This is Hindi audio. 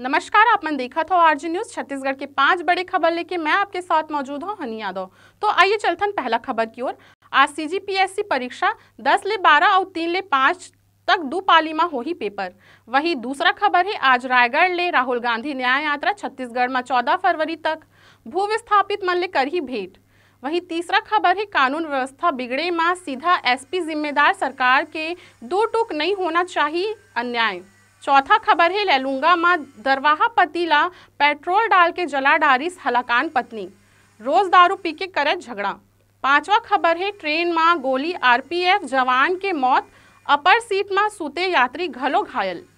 नमस्कार आपने देखा था आरजी न्यूज छत्तीसगढ़ के पांच बड़ी खबर लेके मैं आपके साथ मौजूद हूँ हनी यादव तो आइए हैं पहला खबर की ओर आज सीजीपीएससी परीक्षा 10 ले 12 और 3 ले 5 तक दो पाली में हो ही पेपर वहीं दूसरा खबर है आज रायगढ़ ले राहुल गांधी न्याय यात्रा छत्तीसगढ़ में चौदह फरवरी तक विस्थापित मन ले कर ही भेंट वहीं तीसरा खबर है कानून व्यवस्था बिगड़े माँ सीधा एसपी जिम्मेदार सरकार के दो टूक नहीं होना चाहिए अन्याय चौथा खबर है लेलुंगा माँ दरवाहा ला पेट्रोल डाल के जला डारी हलाकान पत्नी रोज दारू पी के करत झगड़ा पांचवा खबर है ट्रेन माँ गोली आरपीएफ जवान के मौत अपर सीट माँ सूते यात्री घलो घायल